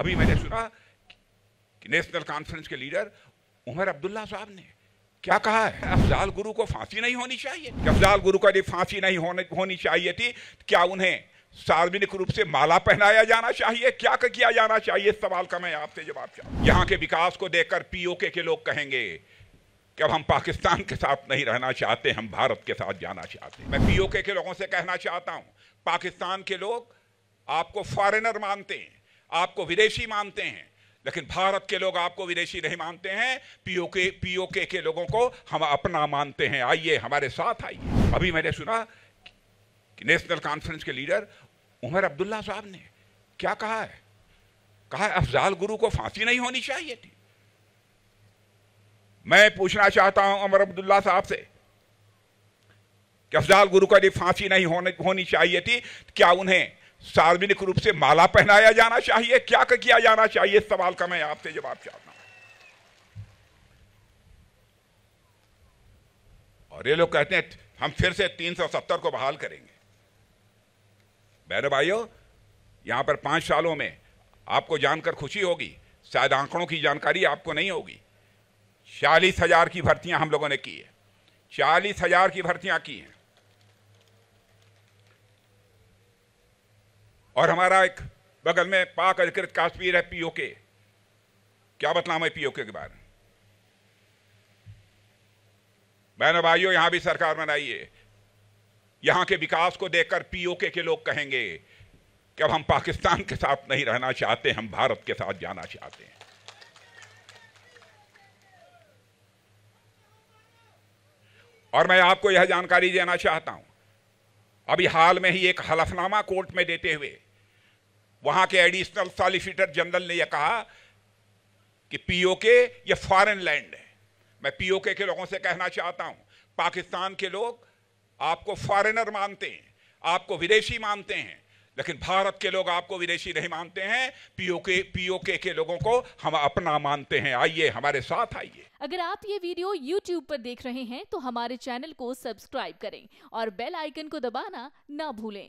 अभी मैंने सुना कि नेशनल कॉन्फ्रेंस के लीडर उमर अब्दुल्ला साहब ने क्या कहा है अफजाल गुरु को फांसी नहीं होनी चाहिए अफजाल गुरु को यदि फांसी नहीं होनी चाहिए थी तो क्या उन्हें सार्वजनिक रूप से माला पहनाया जाना चाहिए क्या किया जाना चाहिए सवाल का मैं आपसे जवाब चाहूँ यहाँ के विकास को देखकर पीओके के लोग कहेंगे कि अब हम पाकिस्तान के साथ नहीं रहना चाहते हम भारत के साथ जाना चाहते मैं पीओके के लोगों से कहना चाहता हूँ पाकिस्तान के लोग आपको फॉरेनर मानते हैं आपको विदेशी मानते हैं लेकिन भारत के लोग आपको विदेशी नहीं मानते हैं पीओके पीओके के लोगों को हम अपना मानते हैं आइए हमारे साथ आइए अभी मैंने सुना कि नेशनल कॉन्फ्रेंस के लीडर उमर अब्दुल्ला साहब ने क्या कहा है कहा है अफजाल गुरु को फांसी नहीं होनी चाहिए थी मैं पूछना चाहता हूं उमर अब्दुल्ला साहब से कि अफजाल गुरु का फांसी नहीं होनी चाहिए थी क्या उन्हें सार्वजनिक रूप से माला पहनाया जाना चाहिए क्या किया जाना चाहिए इस सवाल का मैं आपसे जवाब चाहता हूं और ये लोग कहते हैं हम फिर से 370 को बहाल करेंगे बहनों भाइयों यहां पर पांच सालों में आपको जानकर खुशी होगी शायद आंकड़ों की जानकारी आपको नहीं होगी चालीस हजार की भर्तियां हम लोगों ने की है चालीस हजार की भर्तियां की हैं और हमारा एक बगल में पाक अधिकृत काश्मीर है पीओके क्या बतलाऊं मैं पीओके के बारे में बहनों भाइयों यहां भी सरकार बनाइए यहां के विकास को देखकर पीओके के लोग कहेंगे कि अब हम पाकिस्तान के साथ नहीं रहना चाहते हम भारत के साथ जाना चाहते हैं और मैं आपको यह जानकारी देना चाहता हूं अभी हाल में ही एक हलफनामा कोर्ट में देते हुए वहां के एडिशनल सॉलिसिटर जनरल ने यह कहा कि पीओके ये फॉरेन लैंड है मैं पीओके के लोगों से कहना चाहता हूं पाकिस्तान के लोग आपको फॉरेनर मानते हैं आपको विदेशी मानते हैं लेकिन भारत के लोग आपको विदेशी नहीं मानते हैं पीओके पीओके के लोगों को हम अपना मानते हैं आइए हमारे साथ आइए अगर आप ये वीडियो YouTube पर देख रहे हैं तो हमारे चैनल को सब्सक्राइब करें और बेल आइकन को दबाना ना भूलें